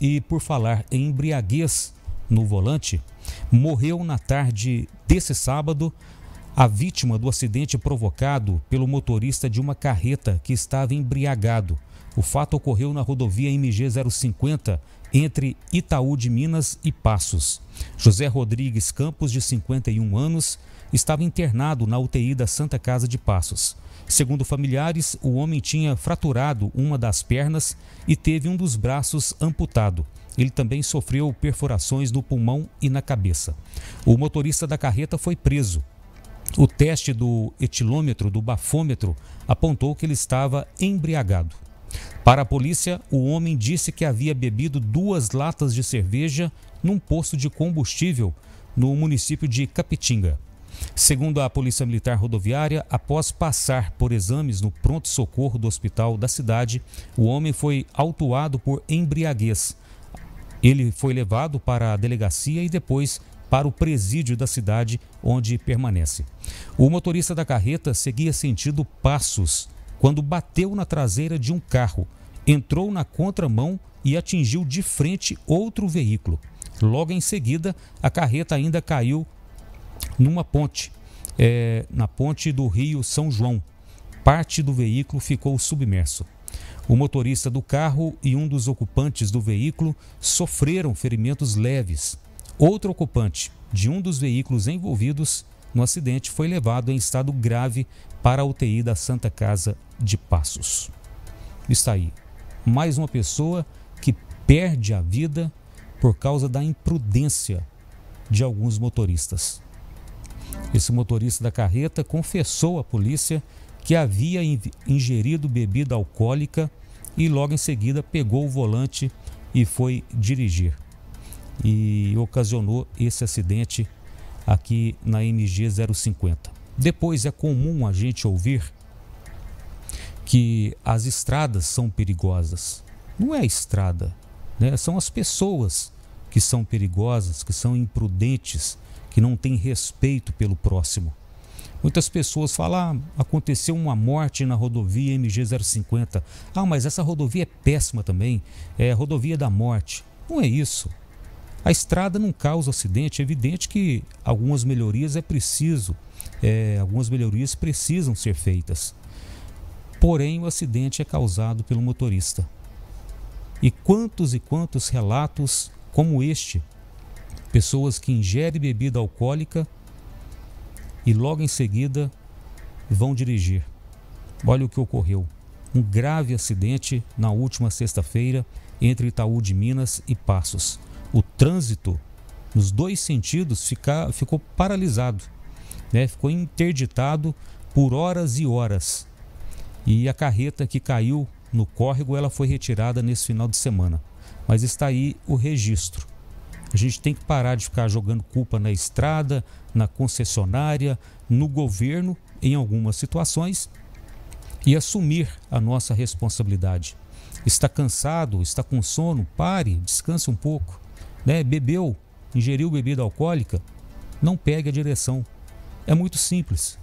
e por falar em embriaguez no volante, morreu na tarde desse sábado a vítima do acidente provocado pelo motorista de uma carreta que estava embriagado. O fato ocorreu na rodovia MG 050, entre Itaú de Minas e Passos. José Rodrigues Campos, de 51 anos, estava internado na UTI da Santa Casa de Passos. Segundo familiares, o homem tinha fraturado uma das pernas e teve um dos braços amputado. Ele também sofreu perfurações no pulmão e na cabeça. O motorista da carreta foi preso. O teste do etilômetro, do bafômetro, apontou que ele estava embriagado. Para a polícia, o homem disse que havia bebido duas latas de cerveja num posto de combustível no município de Capitinga. Segundo a Polícia Militar Rodoviária, após passar por exames no pronto-socorro do hospital da cidade, o homem foi autuado por embriaguez. Ele foi levado para a delegacia e depois para o presídio da cidade, onde permanece. O motorista da carreta seguia sentido Passos, quando bateu na traseira de um carro, entrou na contramão e atingiu de frente outro veículo. Logo em seguida, a carreta ainda caiu numa ponte, é, na ponte do Rio São João. Parte do veículo ficou submerso. O motorista do carro e um dos ocupantes do veículo sofreram ferimentos leves. Outro ocupante de um dos veículos envolvidos no acidente foi levado em estado grave para a UTI da Santa Casa de Passos. Está aí. Mais uma pessoa que perde a vida por causa da imprudência de alguns motoristas. Esse motorista da carreta confessou à polícia que havia ingerido bebida alcoólica e logo em seguida pegou o volante e foi dirigir. E ocasionou esse acidente aqui na MG 050. Depois é comum a gente ouvir que as estradas são perigosas. Não é a estrada, né? são as pessoas que são perigosas, que são imprudentes, que não têm respeito pelo próximo. Muitas pessoas falam: ah, aconteceu uma morte na rodovia MG050. Ah, mas essa rodovia é péssima também, é rodovia da morte. Não é isso. A estrada não causa acidente, é evidente que algumas melhorias é preciso, é, algumas melhorias precisam ser feitas. Porém, o acidente é causado pelo motorista. E quantos e quantos relatos como este, pessoas que ingerem bebida alcoólica e logo em seguida vão dirigir. Olha o que ocorreu. Um grave acidente na última sexta-feira entre Itaú de Minas e Passos o trânsito nos dois sentidos fica, ficou paralisado, né? ficou interditado por horas e horas. E a carreta que caiu no córrego ela foi retirada nesse final de semana. Mas está aí o registro. A gente tem que parar de ficar jogando culpa na estrada, na concessionária, no governo, em algumas situações, e assumir a nossa responsabilidade. Está cansado, está com sono? Pare, descanse um pouco né, bebeu, ingeriu bebida alcoólica, não pegue a direção. É muito simples.